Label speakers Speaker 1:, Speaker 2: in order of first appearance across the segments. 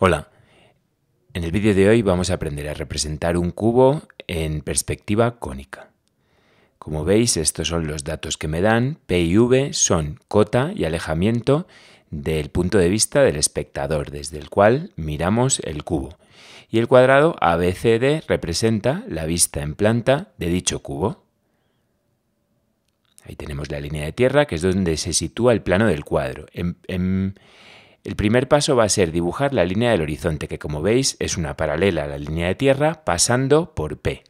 Speaker 1: Hola, en el vídeo de hoy vamos a aprender a representar un cubo en perspectiva cónica. Como veis, estos son los datos que me dan. P y V son cota y alejamiento del punto de vista del espectador, desde el cual miramos el cubo y el cuadrado ABCD representa la vista en planta de dicho cubo. Ahí tenemos la línea de tierra, que es donde se sitúa el plano del cuadro. el primer paso va a ser dibujar la línea del horizonte, que como veis es una paralela a la línea de tierra pasando por P.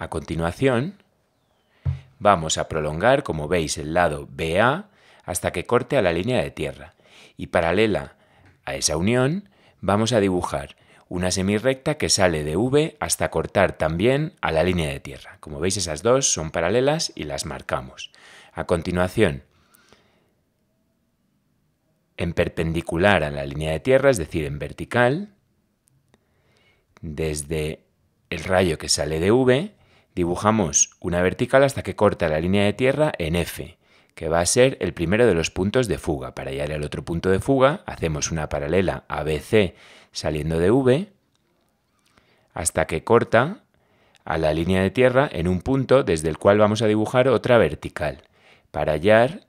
Speaker 1: A continuación, vamos a prolongar, como veis, el lado BA hasta que corte a la línea de tierra. Y paralela a esa unión, vamos a dibujar una semirrecta que sale de V hasta cortar también a la línea de tierra. Como veis esas dos son paralelas y las marcamos. A continuación, en perpendicular a la línea de tierra, es decir, en vertical, desde el rayo que sale de V, dibujamos una vertical hasta que corta la línea de tierra en F que va a ser el primero de los puntos de fuga. Para hallar el otro punto de fuga, hacemos una paralela ABC saliendo de V hasta que corta a la línea de tierra en un punto desde el cual vamos a dibujar otra vertical para hallar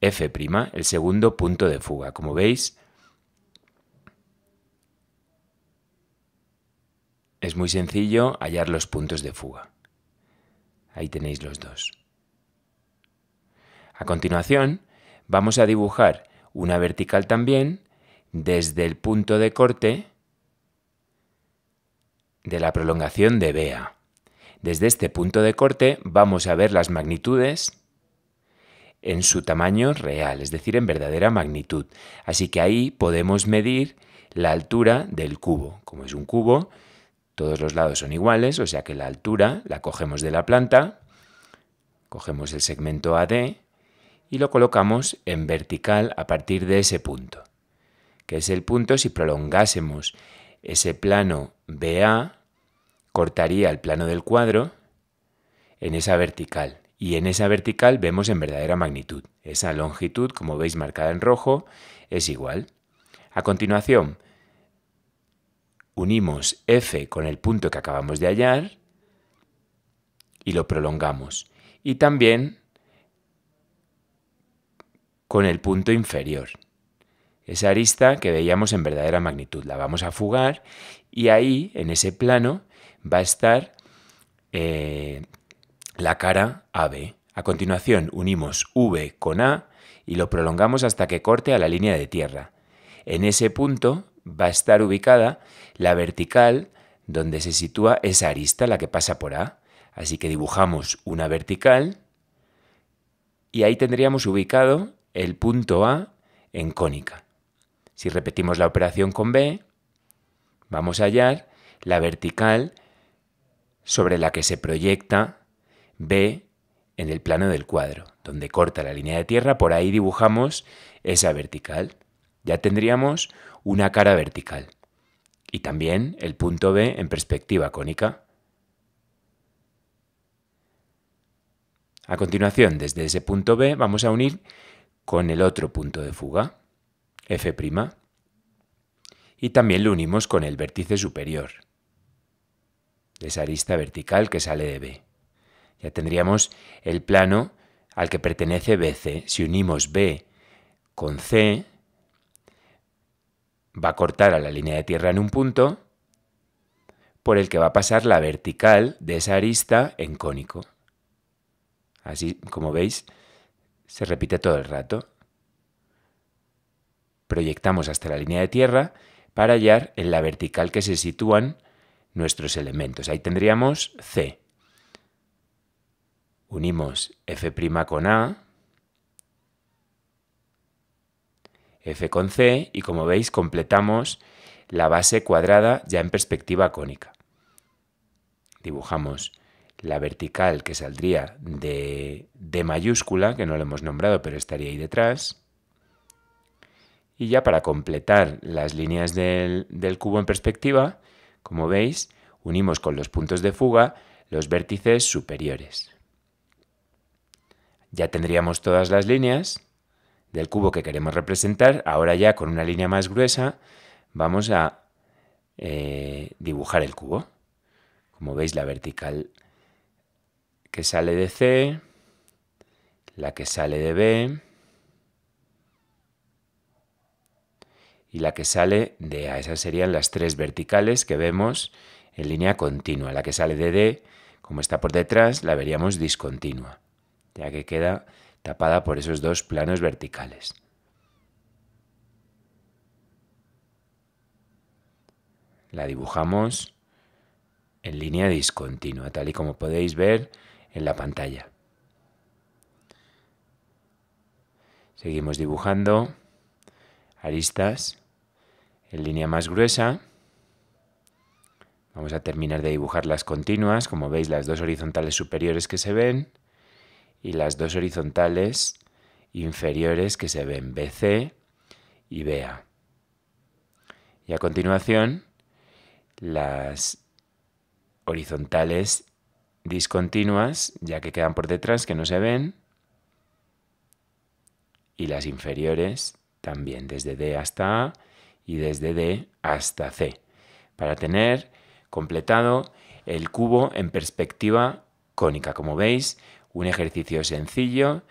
Speaker 1: F', el segundo punto de fuga. Como veis, es muy sencillo hallar los puntos de fuga. Ahí tenéis los dos. A continuación, vamos a dibujar una vertical también desde el punto de corte de la prolongación de BA. Desde este punto de corte vamos a ver las magnitudes en su tamaño real, es decir, en verdadera magnitud. Así que ahí podemos medir la altura del cubo. Como es un cubo, todos los lados son iguales, o sea que la altura la cogemos de la planta, cogemos el segmento AD y lo colocamos en vertical a partir de ese punto, que es el punto si prolongásemos ese plano BA, cortaría el plano del cuadro en esa vertical. Y en esa vertical vemos en verdadera magnitud. Esa longitud, como veis marcada en rojo, es igual. A continuación, unimos F con el punto que acabamos de hallar y lo prolongamos. Y también con el punto inferior. Esa arista que veíamos en verdadera magnitud la vamos a fugar y ahí, en ese plano, va a estar eh, la cara AB. A continuación unimos V con A y lo prolongamos hasta que corte a la línea de tierra. En ese punto va a estar ubicada la vertical donde se sitúa esa arista, la que pasa por A. Así que dibujamos una vertical y ahí tendríamos ubicado el punto A en cónica. Si repetimos la operación con B, vamos a hallar la vertical sobre la que se proyecta B en el plano del cuadro, donde corta la línea de tierra, por ahí dibujamos esa vertical. Ya tendríamos una cara vertical y también el punto B en perspectiva cónica. A continuación, desde ese punto B vamos a unir con el otro punto de fuga, f', y también lo unimos con el vértice superior, de esa arista vertical que sale de B. Ya tendríamos el plano al que pertenece BC. Si unimos B con C, va a cortar a la línea de tierra en un punto por el que va a pasar la vertical de esa arista en cónico. Así como veis, se repite todo el rato. Proyectamos hasta la línea de tierra para hallar en la vertical que se sitúan nuestros elementos. Ahí tendríamos C. Unimos F' con A, F con C y como veis completamos la base cuadrada ya en perspectiva cónica. Dibujamos la vertical que saldría de, de mayúscula, que no lo hemos nombrado, pero estaría ahí detrás. Y ya para completar las líneas del, cubo en perspectiva, como veis, unimos con los puntos de fuga los vértices superiores. Ya tendríamos todas las líneas del cubo que queremos representar. Ahora ya con una línea más gruesa vamos a eh, dibujar el cubo. Como veis, la vertical que sale de C, la que sale de B y la que sale de A. Esas serían las tres verticales que vemos en línea continua. La que sale de D, como está por detrás, la veríamos discontinua, ya que queda tapada por esos dos planos verticales. La dibujamos en línea discontinua, tal y como podéis ver en la pantalla. Seguimos dibujando aristas en línea más gruesa. Vamos a terminar de dibujar las continuas, como veis las dos horizontales superiores que se ven y las dos horizontales inferiores que se ven, BC y BA. Y a continuación las horizontales discontinuas, ya que quedan por detrás que no se ven, y las inferiores también desde D hasta A y desde D hasta C, para tener completado el cubo en perspectiva cónica. Como veis, un ejercicio sencillo.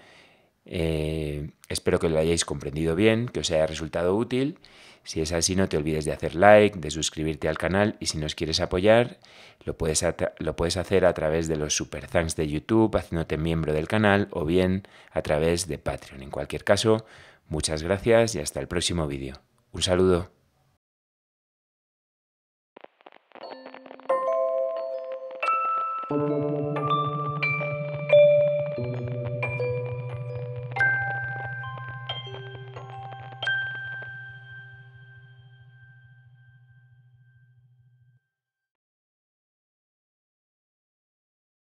Speaker 1: Eh, espero que lo hayáis comprendido bien, que os haya resultado útil si es así, no te olvides de hacer like, de suscribirte al canal y si nos quieres apoyar, lo puedes, lo puedes hacer a través de los super thanks de YouTube, haciéndote miembro del canal o bien a través de Patreon. En cualquier caso, muchas gracias y hasta el próximo vídeo. Un saludo.